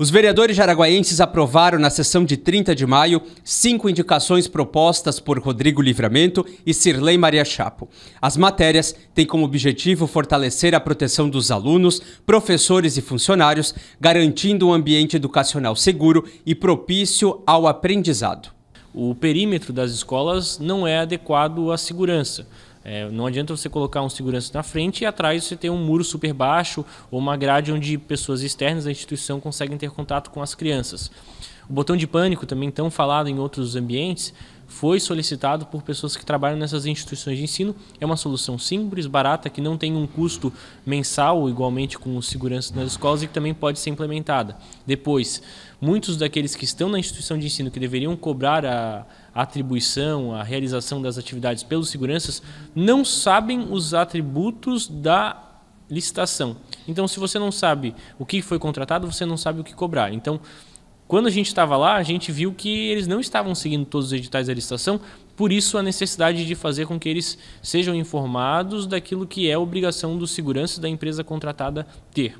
Os vereadores jaraguaienses aprovaram na sessão de 30 de maio cinco indicações propostas por Rodrigo Livramento e Cirlei Maria Chapo. As matérias têm como objetivo fortalecer a proteção dos alunos, professores e funcionários, garantindo um ambiente educacional seguro e propício ao aprendizado. O perímetro das escolas não é adequado à segurança. É, não adianta você colocar um segurança na frente e atrás você tem um muro super baixo ou uma grade onde pessoas externas da instituição conseguem ter contato com as crianças. O botão de pânico, também tão falado em outros ambientes, foi solicitado por pessoas que trabalham nessas instituições de ensino. É uma solução simples, barata, que não tem um custo mensal, igualmente com segurança nas escolas, e que também pode ser implementada. Depois, muitos daqueles que estão na instituição de ensino que deveriam cobrar a atribuição, a realização das atividades pelos seguranças, não sabem os atributos da licitação. Então, se você não sabe o que foi contratado, você não sabe o que cobrar. Então, quando a gente estava lá, a gente viu que eles não estavam seguindo todos os editais da licitação, por isso a necessidade de fazer com que eles sejam informados daquilo que é obrigação do segurança da empresa contratada ter.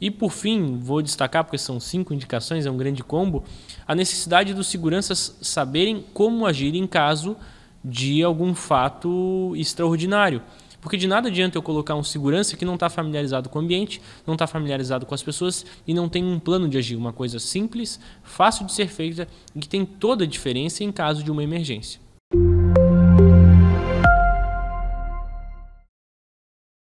E por fim, vou destacar, porque são cinco indicações, é um grande combo, a necessidade dos seguranças saberem como agir em caso de algum fato extraordinário. Porque de nada adianta eu colocar um segurança que não está familiarizado com o ambiente, não está familiarizado com as pessoas e não tem um plano de agir. Uma coisa simples, fácil de ser feita e que tem toda a diferença em caso de uma emergência.